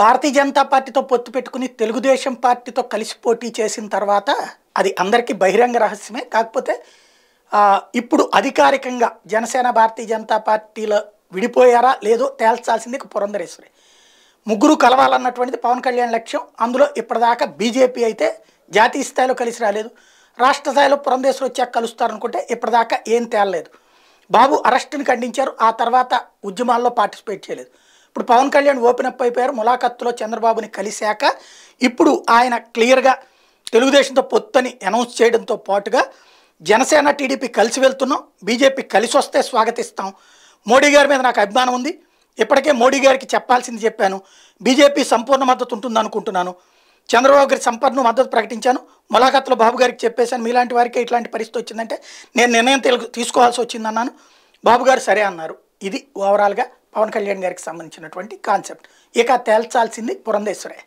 భారతీయ జనతా పార్టీతో పొత్తు పెట్టుకుని తెలుగుదేశం పార్టీతో కలిసి పోటీ చేసిన తర్వాత అది అందరికీ బహిరంగ రహస్యమే కాకపోతే ఇప్పుడు అధికారికంగా జనసేన భారతీయ జనతా పార్టీలో విడిపోయారా లేదో తేల్చాల్సింది పురంధరేశ్వరి ముగ్గురు కలవాలన్నటువంటిది పవన్ కళ్యాణ్ లక్ష్యం అందులో ఇప్పటిదాకా బీజేపీ అయితే జాతీయ స్థాయిలో కలిసి రాలేదు రాష్ట్ర స్థాయిలో పురంధేశ్వరి వచ్చాక కలుస్తారనుకుంటే ఇప్పటిదాకా ఏం తేలలేదు బాబు అరెస్టుని ఖండించారు ఆ తర్వాత ఉద్యమాల్లో పార్టిసిపేట్ చేయలేదు ఇప్పుడు పవన్ కళ్యాణ్ ఓపెన్ అప్ అయిపోయారు ములాఖత్తులో చంద్రబాబుని కలిశాక ఇప్పుడు ఆయన క్లియర్గా తెలుగుదేశంతో పొత్తుని అనౌన్స్ చేయడంతో పాటుగా జనసేన టీడీపీ కలిసి వెళ్తున్నాం బీజేపీ కలిసి వస్తే స్వాగతిస్తాం మోడీ గారి మీద నాకు అభిమానం ఉంది ఇప్పటికే మోడీ గారికి చెప్పాల్సింది చెప్పాను బీజేపీ సంపూర్ణ మద్దతు ఉంటుంది అనుకుంటున్నాను చంద్రబాబు గారి సంపూర్ణ మద్దతు ప్రకటించాను ములాఖత్లో బాబు గారికి చెప్పేశాను మీలాంటి వారికి ఇట్లాంటి పరిస్థితి వచ్చిందంటే నేను నిర్ణయం తీసుకోవాల్సి వచ్చిందన్నాను బాబు గారు సరే అన్నారు ఇది ఓవరాల్గా పవన్ కళ్యాణ్ గారికి సంబంధించినటువంటి కాన్సెప్ట్ ఇక తేల్చాల్సింది పురంధేశ్వరే